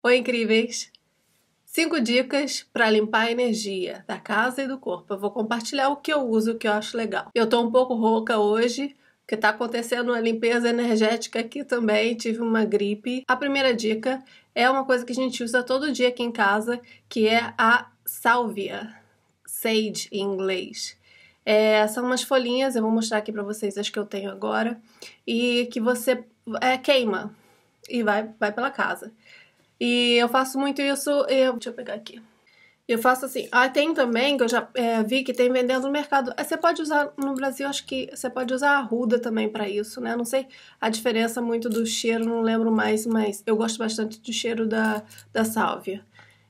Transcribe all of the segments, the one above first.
Oi, incríveis! Cinco dicas para limpar a energia da casa e do corpo. Eu vou compartilhar o que eu uso, o que eu acho legal. Eu tô um pouco rouca hoje, porque tá acontecendo uma limpeza energética aqui também, tive uma gripe. A primeira dica é uma coisa que a gente usa todo dia aqui em casa, que é a sálvia, sage em inglês. É, são umas folhinhas, eu vou mostrar aqui para vocês as que eu tenho agora, e que você é, queima e vai, vai pela casa. E eu faço muito isso. Eu, deixa eu pegar aqui. Eu faço assim. Ah, tem também, que eu já é, vi que tem vendendo no mercado. Você pode usar no Brasil, acho que você pode usar a arruda também para isso, né? Não sei a diferença muito do cheiro, não lembro mais, mas eu gosto bastante do cheiro da, da sálvia.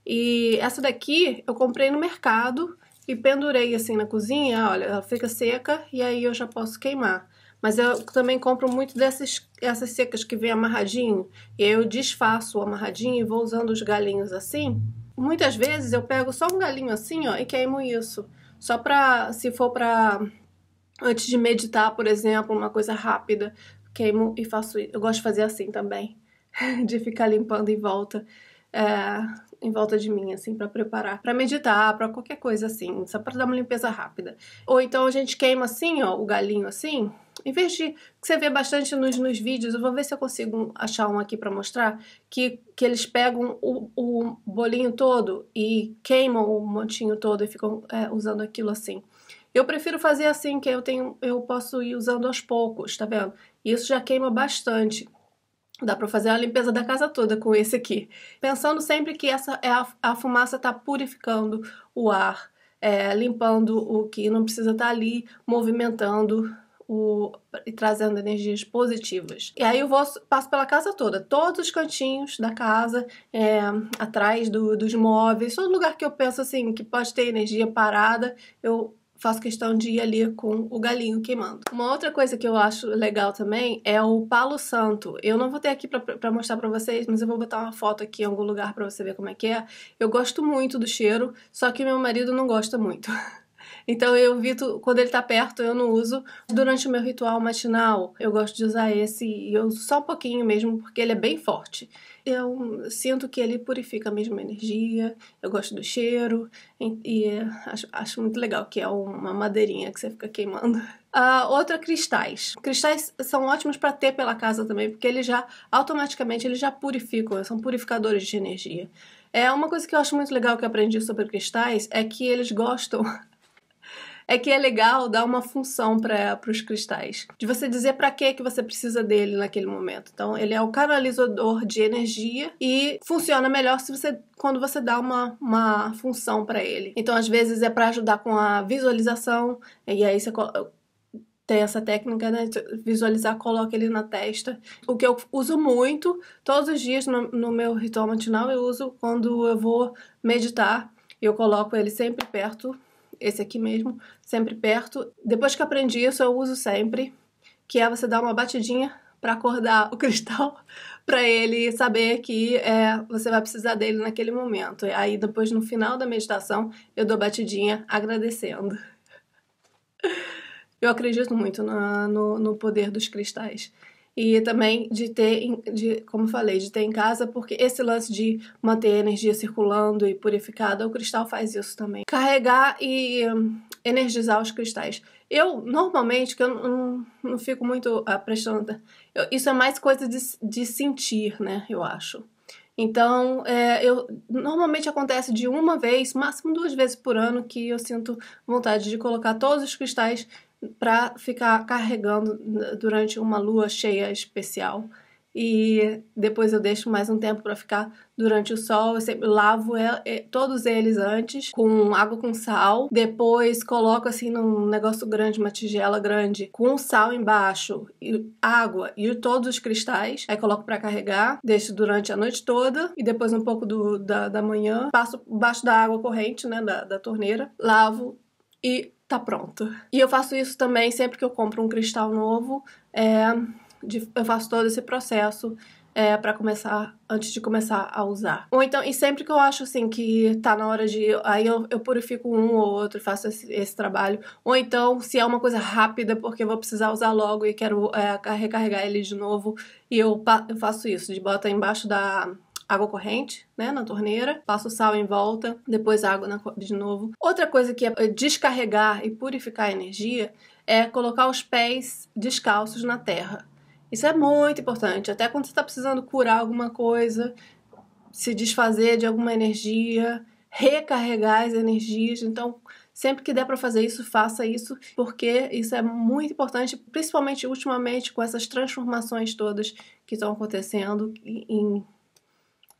E essa daqui eu comprei no mercado e pendurei assim na cozinha, olha, ela fica seca e aí eu já posso queimar. Mas eu também compro muito dessas essas secas que vem amarradinho. E eu desfaço o amarradinho e vou usando os galinhos assim. Muitas vezes eu pego só um galinho assim, ó, e queimo isso. Só pra, se for pra, antes de meditar, por exemplo, uma coisa rápida, queimo e faço isso. Eu gosto de fazer assim também, de ficar limpando em volta. É, em volta de mim, assim, para preparar, para meditar, para qualquer coisa assim, só para dar uma limpeza rápida. Ou então a gente queima assim, ó, o galinho assim, em vez de que você vê bastante nos, nos vídeos, eu vou ver se eu consigo achar um aqui para mostrar, que, que eles pegam o, o bolinho todo e queimam o montinho todo e ficam é, usando aquilo assim. Eu prefiro fazer assim, que eu tenho, eu posso ir usando aos poucos, tá vendo? Isso já queima bastante. Dá para fazer a limpeza da casa toda com esse aqui. Pensando sempre que essa é a, a fumaça está purificando o ar, é, limpando o que não precisa estar tá ali, movimentando o, e trazendo energias positivas. E aí eu vou, passo pela casa toda, todos os cantinhos da casa, é, atrás do, dos móveis, todo lugar que eu penso assim, que pode ter energia parada, eu faço questão de ir ali com o galinho queimando. Uma outra coisa que eu acho legal também é o palo santo. Eu não vou ter aqui para mostrar para vocês, mas eu vou botar uma foto aqui em algum lugar para você ver como é que é. Eu gosto muito do cheiro, só que meu marido não gosta muito. Então eu evito, quando ele tá perto, eu não uso. Durante o meu ritual matinal, eu gosto de usar esse e eu uso só um pouquinho mesmo, porque ele é bem forte. Eu sinto que ele purifica a mesma energia, eu gosto do cheiro e, e acho, acho muito legal que é uma madeirinha que você fica queimando. Uh, outra, cristais. Cristais são ótimos para ter pela casa também, porque eles já automaticamente eles já purificam, são purificadores de energia. É uma coisa que eu acho muito legal que eu aprendi sobre cristais é que eles gostam é que é legal dar uma função para os cristais, de você dizer para que que você precisa dele naquele momento. Então, ele é o canalizador de energia e funciona melhor se você quando você dá uma, uma função para ele. Então, às vezes é para ajudar com a visualização e aí você tem essa técnica, né? De visualizar, coloca ele na testa. O que eu uso muito, todos os dias no, no meu ritual matinal, eu uso quando eu vou meditar. Eu coloco ele sempre perto esse aqui mesmo, sempre perto. Depois que aprendi isso, eu uso sempre, que é você dar uma batidinha para acordar o cristal, para ele saber que é, você vai precisar dele naquele momento. E aí depois no final da meditação eu dou batidinha agradecendo. Eu acredito muito no, no, no poder dos cristais e também de ter, de, como falei, de ter em casa, porque esse lance de manter a energia circulando e purificada, o cristal faz isso também. Carregar e hum, energizar os cristais. Eu, normalmente, que eu não, não, não fico muito ah, prestando. Eu, isso é mais coisa de, de sentir, né? Eu acho. Então, é, eu normalmente acontece de uma vez, máximo duas vezes por ano, que eu sinto vontade de colocar todos os cristais para ficar carregando durante uma lua cheia especial. E depois eu deixo mais um tempo para ficar durante o sol. Eu sempre lavo todos eles antes com água com sal. Depois coloco assim num negócio grande, uma tigela grande, com sal embaixo, e água e todos os cristais. Aí coloco para carregar, deixo durante a noite toda e depois um pouco do, da, da manhã. Passo embaixo da água corrente, né, da, da torneira, lavo e tá pronto. E eu faço isso também sempre que eu compro um cristal novo. É, de, eu faço todo esse processo é, para começar, antes de começar a usar. Ou então, e sempre que eu acho assim que tá na hora de. Aí eu, eu purifico um ou outro, faço esse, esse, trabalho. Ou então, se é uma coisa rápida, porque eu vou precisar usar logo e quero é, recarregar ele de novo, e eu, eu faço isso, de bota embaixo da água corrente, né, na torneira, passo sal em volta, depois água na, de novo. Outra coisa que é, é descarregar e purificar a energia é colocar os pés descalços na terra. Isso é muito importante, até quando você está precisando curar alguma coisa, se desfazer de alguma energia, recarregar as energias. Então, sempre que der para fazer isso, faça isso, porque isso é muito importante, principalmente ultimamente com essas transformações todas que estão acontecendo em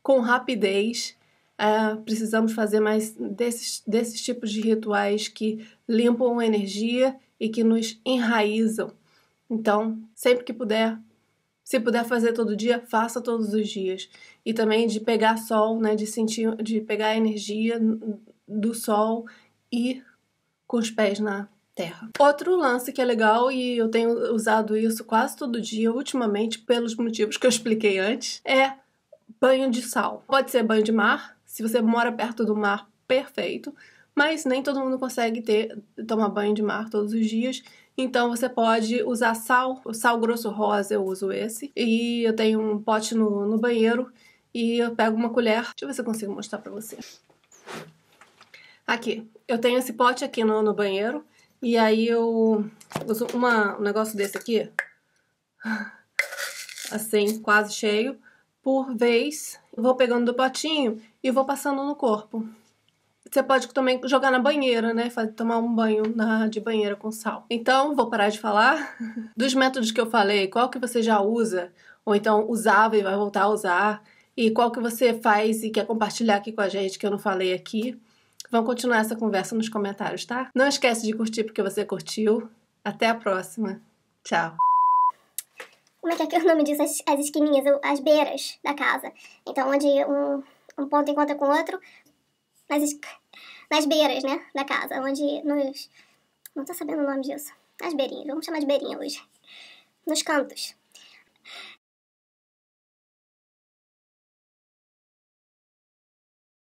com rapidez. Uh, precisamos fazer mais desses, desses tipos de rituais que limpam a energia e que nos enraizam. Então, sempre que puder, se puder fazer todo dia, faça todos os dias. E também de pegar sol, né, de sentir, de pegar a energia do sol e com os pés na terra. Outro lance que é legal e eu tenho usado isso quase todo dia ultimamente pelos motivos que eu expliquei antes é banho de sal. Pode ser banho de mar, se você mora perto do mar, perfeito, mas nem todo mundo consegue ter tomar banho de mar todos os dias. Então você pode usar sal, o sal grosso rosa eu uso esse, e eu tenho um pote no, no banheiro e eu pego uma colher. Deixa eu ver se eu consigo mostrar pra você. Aqui, eu tenho esse pote aqui no, no banheiro, e aí eu uso uma, um negócio desse aqui, assim, quase cheio, por vez, vou pegando do potinho e vou passando no corpo. Você pode também jogar na banheira, né? Tomar um banho na, de banheira com sal. Então, vou parar de falar dos métodos que eu falei. Qual que você já usa? Ou então usava e vai voltar a usar? E qual que você faz e quer compartilhar aqui com a gente que eu não falei aqui? Vamos continuar essa conversa nos comentários, tá? Não esquece de curtir porque você curtiu. Até a próxima. Tchau como é que é, o nome disso? As, as esquininhas, as beiras da casa. Então, onde um, um ponto encontra com o outro, nas, nas beiras, né? Da casa, onde nos. Não tô sabendo o nome disso. As beirinhas, vamos chamar de beirinha hoje. Nos cantos.